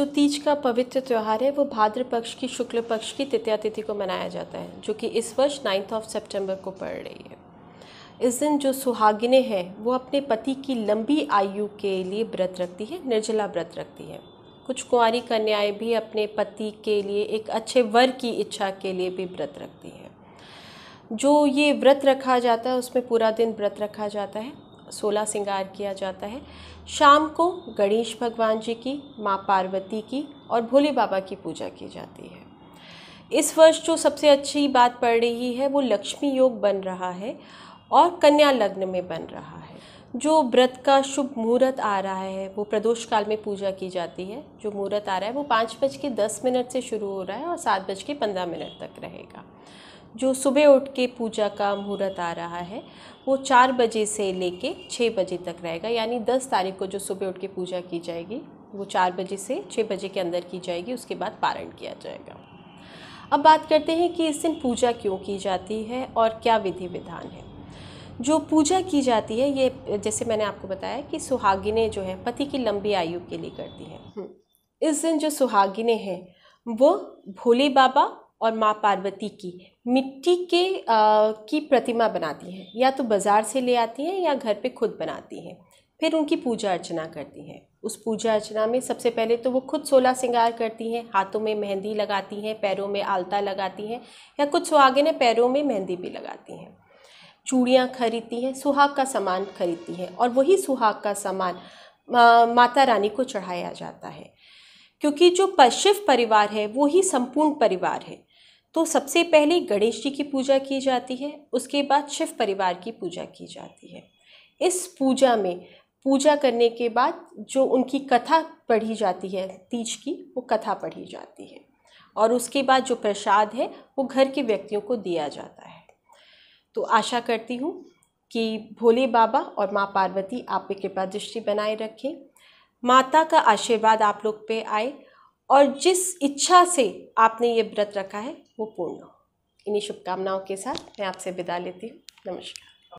जो तीज का पवित्र त्यौहार है वो भाद्र पक्ष की शुक्ल पक्ष की तृतीया तिथि को मनाया जाता है जो कि इस वर्ष नाइन्थ ऑफ सितंबर को पड़ रही है इस दिन जो सुहागिने हैं वो अपने पति की लंबी आयु के लिए व्रत रखती है निर्जला व्रत रखती है कुछ कुंवारी कन्याएं भी अपने पति के लिए एक अच्छे वर की इच्छा के लिए भी व्रत रखती हैं जो ये व्रत रखा जाता है उसमें पूरा दिन व्रत रखा जाता है सोलह सिंगार किया जाता है शाम को गणेश भगवान जी की माँ पार्वती की और भोले बाबा की पूजा की जाती है इस वर्ष जो सबसे अच्छी बात पड़ रही है वो लक्ष्मी योग बन रहा है और कन्या लग्न में बन रहा है जो व्रत का शुभ मुहूर्त आ रहा है वो प्रदोष काल में पूजा की जाती है जो मुहूर्त आ रहा है वो पाँच बज के दस मिनट से शुरू हो रहा है और सात बज के पंद्रह मिनट तक रहेगा जो सुबह उठ के पूजा का मुहूर्त आ रहा है वो चार बजे से लेके छः बजे तक रहेगा यानी दस तारीख को जो सुबह उठ के पूजा की जाएगी वो चार बजे से छः बजे के अंदर की जाएगी उसके बाद पारण किया जाएगा अब बात करते हैं कि इस दिन पूजा क्यों की जाती है और क्या विधि विधान है जो पूजा की जाती है ये जैसे मैंने आपको बताया कि सुहागिने जो है पति की लंबी आयु के लिए करती हैं हम्म। इस दिन जो सुहागिने हैं वो भोले बाबा और माँ पार्वती की मिट्टी के आ, की प्रतिमा बनाती हैं या तो बाज़ार से ले आती हैं या घर पे खुद बनाती हैं फिर उनकी पूजा अर्चना करती हैं उस पूजा अर्चना में सबसे पहले तो वो खुद सोलह श्रृंगार करती हैं हाथों में मेहंदी लगाती हैं पैरों में आलता लगाती हैं या कुछ सुहागिने पैरों में मेहंदी भी लगाती हैं चूड़ियाँ खरीदती हैं सुहाग का सामान खरीदती हैं और वही सुहाग का सामान माता रानी को चढ़ाया जाता है क्योंकि जो पश्चिव परिवार है वो ही संपूर्ण परिवार है तो सबसे पहले गणेश जी की पूजा की जाती है उसके बाद शिव परिवार की पूजा की जाती है इस पूजा में पूजा करने के बाद जो उनकी कथा पढ़ी जाती है तीज की वो कथा पढ़ी जाती है और उसके बाद जो प्रसाद है वो घर के व्यक्तियों को दिया जाता है तो आशा करती हूँ कि भोले बाबा और माँ पार्वती आप पे कृपा दृष्टि बनाए रखें माता का आशीर्वाद आप लोग पे आए और जिस इच्छा से आपने ये व्रत रखा है वो पूर्ण हो इन्हीं शुभकामनाओं के साथ मैं आपसे विदा लेती हूँ नमस्कार